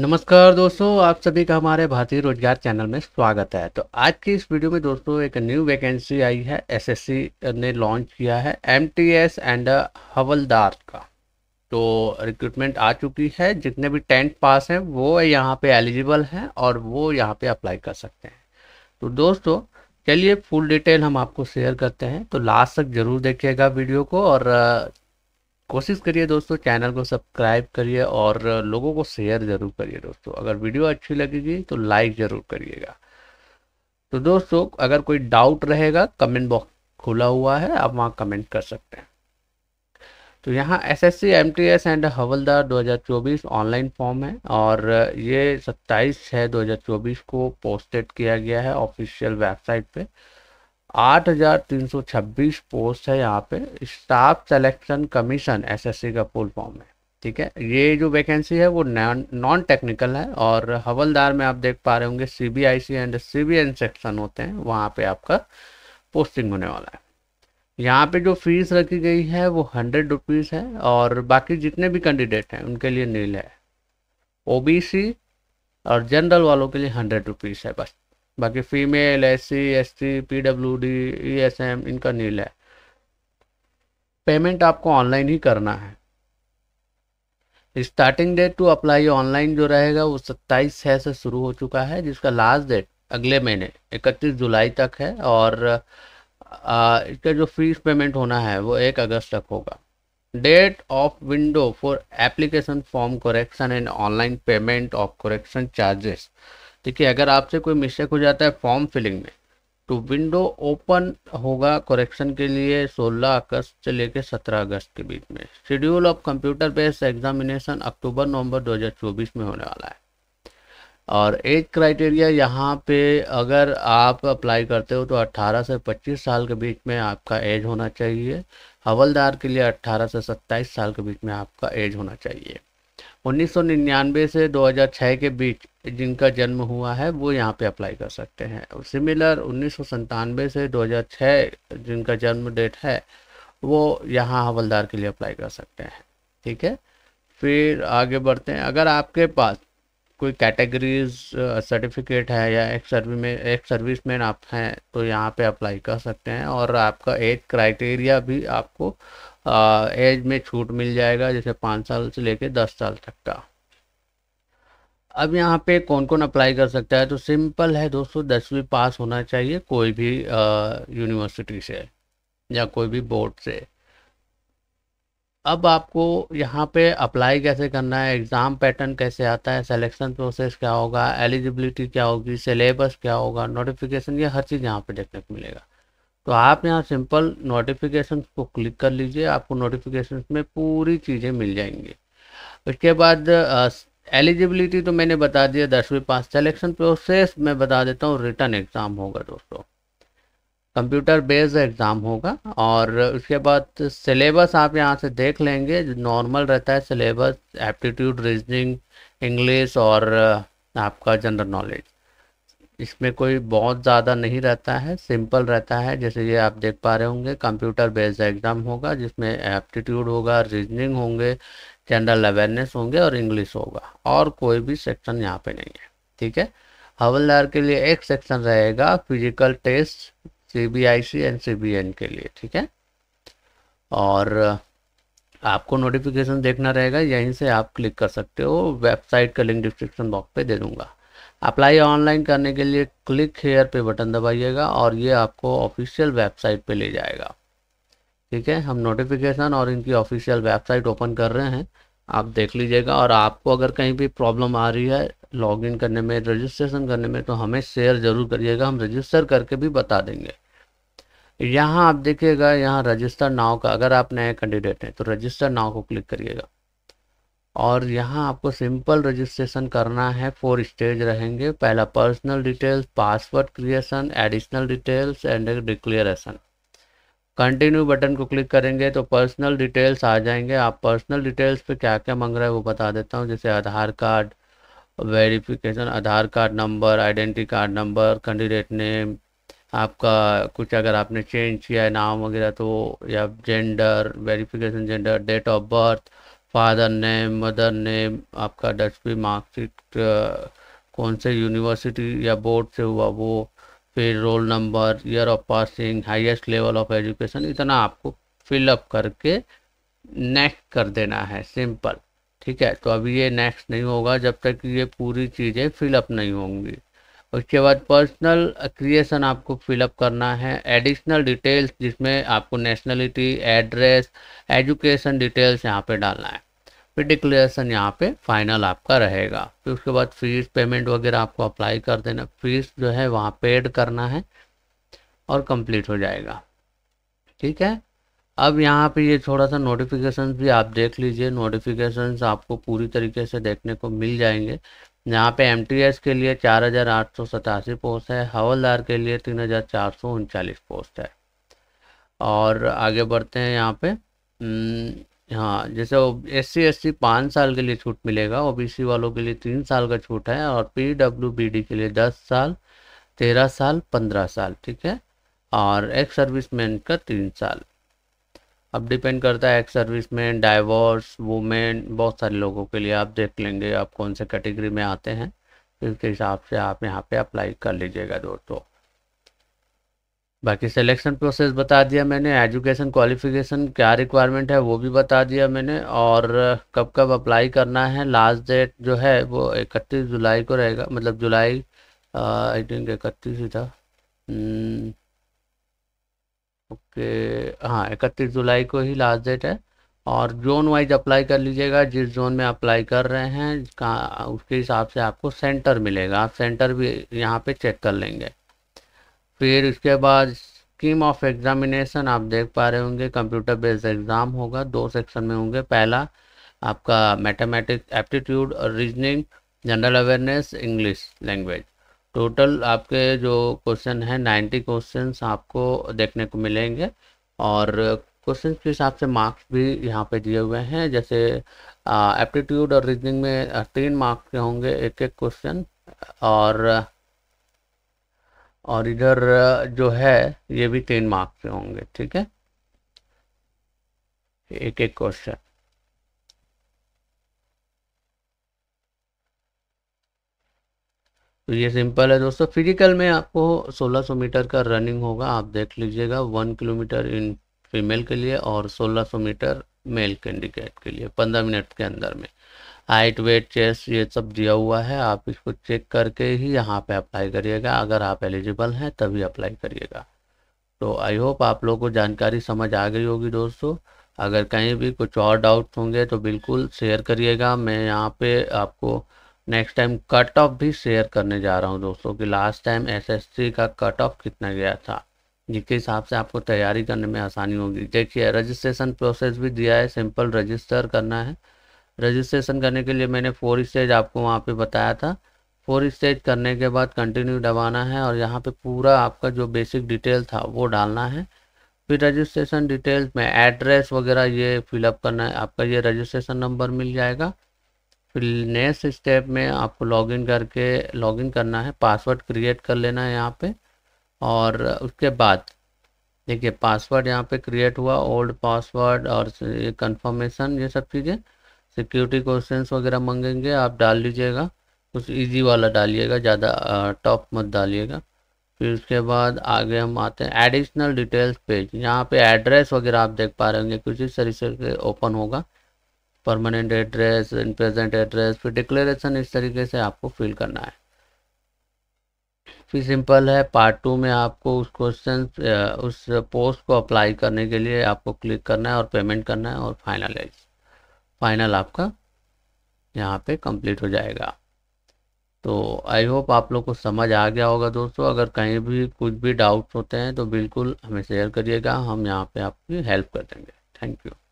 नमस्कार दोस्तों आप सभी का हमारे भारतीय रोजगार चैनल में स्वागत है तो आज की इस वीडियो में दोस्तों एक न्यू वैकेंसी आई है एसएससी ने लॉन्च किया है एमटीएस एंड हवलदार का तो रिक्रूटमेंट आ चुकी है जितने भी टेंथ पास हैं वो यहाँ पे एलिजिबल हैं और वो यहाँ पे अप्लाई कर सकते हैं तो दोस्तों चलिए फुल डिटेल हम आपको शेयर करते हैं तो लास्ट तक जरूर देखिएगा वीडियो को और कोशिश करिए दोस्तों चैनल को सब्सक्राइब करिए और लोगों को शेयर ज़रूर करिए दोस्तों अगर वीडियो अच्छी लगेगी तो लाइक ज़रूर करिएगा तो दोस्तों अगर कोई डाउट रहेगा कमेंट बॉक्स खुला हुआ है आप वहाँ कमेंट कर सकते हैं तो यहाँ S S C M T S and हवलदार 2024 ऑनलाइन फॉर्म है और ये 27 छः 2024 को पोस्टेड किया गया है ऑफिशियल वेबसाइट पे 8,326 पोस्ट है यहाँ पे स्टाफ सेलेक्शन कमीशन एसएससी का फुल फॉर्म है ठीक है ये जो वैकेंसी है वो नॉन टेक्निकल है और हवलदार में आप देख पा रहे होंगे C B I C and C B section होते हैं वहाँ पे आपका पोस्टिंग होने वाला है यहाँ पे जो फीस रखी गई है वो हंड्रेड रुपीज़ है और बाकी जितने भी कैंडिडेट हैं उनके लिए नील है ओ और जनरल वालों के लिए हंड्रेड रुपीज़ है बस बाकी female S C S T P W D E S M इनका नील है पेमेंट आपको ऑनलाइन ही करना है starting date to apply online जो रहेगा वो सत्ताईस छः से शुरू हो चुका है जिसका लास्ट डेट अगले महीने इकतीस जुलाई तक है और इसका जो फीस पेमेंट होना है वो एक अगस्त तक होगा date of window for application form correction and online payment of correction charges देखिए अगर आपसे कोई मिस्टेक हो जाता है फॉर्म फिलिंग में तो विंडो ओपन होगा करेक्शन के लिए 16 अगस्त से लेकर सत्रह अगस्त के बीच में schedule of computer based examination अक्टूबर नवंबर 2024 में होने वाला है और एज क्राइटेरिया यहाँ पे अगर आप अप्लाई करते हो तो 18 से 25 साल के बीच में आपका एज होना चाहिए हवलदार के लिए 18 से 27 साल के बीच में आपका एज होना चाहिए 1999 से 2006 के बीच जिनका जन्म हुआ है वो यहाँ पे अप्लाई कर सकते हैं सिमिलर उन्नीस से 2006 जिनका जन्म डेट है वो यहाँ हवलदार के लिए अप्लाई कर सकते हैं ठीक है फिर आगे बढ़ते हैं अगर आपके पास कोई कैटेगरीज सर्टिफिकेट है या एक सर्विस में एक सर्विस मैन आप हैं तो यहाँ पे अप्लाई कर सकते हैं और आपका एज क्राइटेरिया भी आपको एज में छूट मिल जाएगा जैसे पाँच साल से लेकर दस साल तक का अब यहाँ पे कौन कौन अप्लाई कर सकता है तो सिंपल है दोस्तों दसवीं पास होना चाहिए कोई भी यूनिवर्सिटी से या कोई भी बोर्ड से अब आपको यहाँ पे अप्लाई कैसे करना है एग्ज़ाम पैटर्न कैसे आता है सिलेक्शन प्रोसेस क्या होगा एलिजिबिलिटी क्या होगी सिलेबस क्या होगा नोटिफिकेशन ये हर चीज़ यहाँ पे देखने को मिलेगा तो आप यहाँ सिंपल नोटिफिकेशन को क्लिक कर लीजिए आपको नोटिफिकेशन में पूरी चीज़ें मिल जाएंगी उसके बाद एलिजिबिलिटी तो मैंने बता दिया दसवीं पास सेलेक्शन प्रोसेस मैं बता देता हूँ रिटर्न एग्ज़ाम होगा दोस्तों कंप्यूटर बेस्ड एग्ज़ाम होगा और उसके बाद सिलेबस आप यहाँ से देख लेंगे नॉर्मल रहता है सिलेबस एप्टीट्यूड रीजनिंग इंग्लिश और uh, आपका जनरल नॉलेज इसमें कोई बहुत ज़्यादा नहीं रहता है सिंपल रहता है जैसे ये आप देख पा रहे होंगे कंप्यूटर बेस्ड एग्ज़ाम होगा जिसमें एप्टीट्यूड होगा रीजनिंग होंगे जनरल अवेयरनेस होंगे और इंग्लिश होगा और कोई भी सेक्शन यहाँ पे नहीं है ठीक है हवलदार के लिए एक सेक्शन रहेगा physical test CBIC and CBN के लिए ठीक है और आपको नोटिफिकेशन देखना रहेगा यहीं से आप क्लिक कर सकते हो वेबसाइट का लिंक डिस्क्रिप्शन बॉक्स पे दे दूंगा अप्लाई ऑनलाइन करने के लिए क्लिक हेयर पे बटन दबाइएगा और ये आपको ऑफिशियल वेबसाइट पे ले जाएगा ठीक है हम नोटिफिकेशन और इनकी ऑफिशियल वेबसाइट ओपन कर रहे हैं आप देख लीजिएगा और आपको अगर कहीं भी प्रॉब्लम आ रही है लॉगिन करने में रजिस्ट्रेशन करने में तो हमें शेयर ज़रूर करिएगा हम रजिस्टर करके भी बता देंगे यहाँ आप देखिएगा यहाँ रजिस्टर नाव का अगर आप नए कैंडिडेट हैं तो रजिस्टर नाव को क्लिक करिएगा और यहाँ आपको सिंपल रजिस्ट्रेशन करना है फोर स्टेज रहेंगे पहला personal details password creation additional details and declaration continue button को क्लिक करेंगे तो पर्सनल डिटेल्स आ जाएंगे आप पर्सनल डिटेल्स पे क्या क्या मांग रहा है वो बता देता हूँ जैसे Aadhaar card verification Aadhaar card number identity card number candidate name आपका कुछ अगर आपने चेंज किया है नाम वगैरह तो या gender verification gender date of birth father name mother name आपका डस्टबिन मार्कशीट कौन से यूनिवर्सिटी या बोर्ड से हुआ वो फिर roll number year of passing highest level of education इतना आपको फिलअप करके नेक्स्ट कर देना है सिंपल ठीक है तो अभी ये नेक्स्ट नहीं होगा जब तक ये पूरी चीज़ें फिलअप नहीं होंगी उसके बाद पर्सनल क्रिएशन आपको फिलअप करना है एडिशनल डिटेल्स जिसमें आपको नेशनलिटी एड्रेस एजुकेशन डिटेल्स यहाँ पे डालना है फिर डिक्लेरेशन यहाँ पे फाइनल आपका रहेगा फिर उसके बाद फीस पेमेंट वगैरह आपको अप्लाई कर देना फीस जो है वहाँ पेड करना है और कंप्लीट हो जाएगा ठीक है अब यहाँ पे ये थोड़ा सा नोटिफिकेशन भी आप देख लीजिए नोटिफिकेशन आपको पूरी तरीके से देखने को मिल जाएंगे यहाँ पे एम के लिए चार हज़ार आठ सौ सतासी पोस्ट है हवलदार के लिए तीन हज़ार चार सौ उनचालीस पोस्ट है और आगे बढ़ते हैं यहाँ पे हाँ जैसे एस सी एस सी पाँच साल के लिए छूट मिलेगा ओ बी सी वालों के लिए तीन साल का छूट है और पी डब्ल्यू बी डी के लिए दस साल तेरह साल पंद्रह साल ठीक है और एक्स सर्विस मैन का तीन साल अब डिपेंड करता है ex service man divorce women बहुत सारे लोगों के लिए आप देख लेंगे आप कौन से कैटेगरी में आते हैं तो इसके हिसाब से आप यहाँ पे अप्लाई कर लीजिएगा दोस्तों बाकी सिलेक्शन प्रोसेस बता दिया मैंने एजुकेशन क्वालिफिकेशन क्या रिक्वायरमेंट है वो भी बता दिया मैंने और कब कब अप्लाई करना है लास्ट डेट जो है वो इकतीस जुलाई को रहेगा मतलब जुलाई आई थिंक इकतीस ही था हम्म, ओके हाँ इकतीस जुलाई को ही लास्ट डेट है और जोन वाइज अप्लाई कर लीजिएगा जिस जोन में अप्लाई कर रहे हैं उसके हिसाब से आपको सेंटर मिलेगा आप सेंटर भी यहाँ पे चेक कर लेंगे फिर इसके बाद स्कीम ऑफ एग्ज़ामिनेशन आप देख पा रहे होंगे कंप्यूटर बेस्ड एग्ज़ाम होगा दो सेक्शन में होंगे पहला आपका मैथमेटिक्स एप्टीट्यूड और reasoning general awareness English language total आपके जो क्वेश्चन हैं नाइन्टी क्वेश्चन आपको देखने को मिलेंगे और क्वेश्चन के हिसाब से मार्क्स भी यहाँ पे दिए हुए हैं जैसे एप्टीट्यूड और रीजनिंग में तीन मार्क्स के होंगे एक एक क्वेश्चन और और इधर जो है ये भी तीन मार्क से होंगे ठीक है एक एक क्वेश्चन तो ये सिंपल है दोस्तों फिजिकल में आपको 1600 मीटर का रनिंग होगा आप देख लीजिएगा वन किलोमीटर इन फीमेल के लिए और 1600 मीटर मेल कैंडिडेट के लिए पंद्रह मिनट के अंदर में हाइट वेट चेस्ट ये सब दिया हुआ है आप इसको चेक करके ही यहाँ पे अप्लाई करिएगा अगर आप एलिजिबल हैं तभी अप्लाई करिएगा तो आई होप आप लोगों को जानकारी समझ आ गई होगी दोस्तों अगर कहीं भी कुछ और डाउट होंगे तो बिल्कुल शेयर करिएगा मैं यहाँ पे आपको नेक्स्ट टाइम कट ऑफ भी शेयर करने जा रहा हूँ दोस्तों कि लास्ट टाइम एसएससी का कट ऑफ कितना गया था जिसके हिसाब से आपको तैयारी करने में आसानी होगी देखिए रजिस्ट्रेशन प्रोसेस भी दिया है सिंपल रजिस्टर करना है रजिस्ट्रेशन करने के लिए मैंने फोर स्टेज आपको वहाँ पे बताया था फोर स्टेज करने के बाद कंटिन्यू दबाना है और यहाँ पे पूरा आपका जो बेसिक डिटेल था वो डालना है फिर रजिस्ट्रेशन डिटेल्स में एड्रेस वगैरह ये फिलअप करना है आपका ये रजिस्ट्रेशन नंबर मिल जाएगा फिर नेक्स्ट स्टेप में आपको लॉगिन करके लॉगिन करना है पासवर्ड क्रिएट कर लेना है यहाँ पर और उसके बाद देखिए पासवर्ड यहाँ पे क्रिएट हुआ ओल्ड पासवर्ड और कंफर्मेशन ये सब चीज़ें सिक्योरिटी क्वेश्चंस वगैरह मांगेंगे आप डाल लीजिएगा कुछ इजी वाला डालिएगा ज़्यादा टॉप मत डालिएगा फिर उसके बाद आगे हम आते हैं एडिशनल डिटेल्स पेज यहाँ पे एड्रेस वगैरह आप देख पा रहे होंगे कुछ इस तरीके से ओपन होगा permanent address in present address फिर डिक्लेरेशन इस तरीके से आपको फिल करना है काफ़ी सिंपल है पार्ट टू में आपको उस क्वेश्चन उस पोस्ट को अप्लाई करने के लिए आपको क्लिक करना है और पेमेंट करना है और फाइनलाइज फाइनल आपका यहाँ पे कंप्लीट हो जाएगा तो आई होप आप लोग को समझ आ गया होगा दोस्तों अगर कहीं भी कुछ भी डाउट्स होते हैं तो बिल्कुल हमें शेयर करिएगा हम यहाँ पे आपकी हेल्प कर देंगे थैंक यू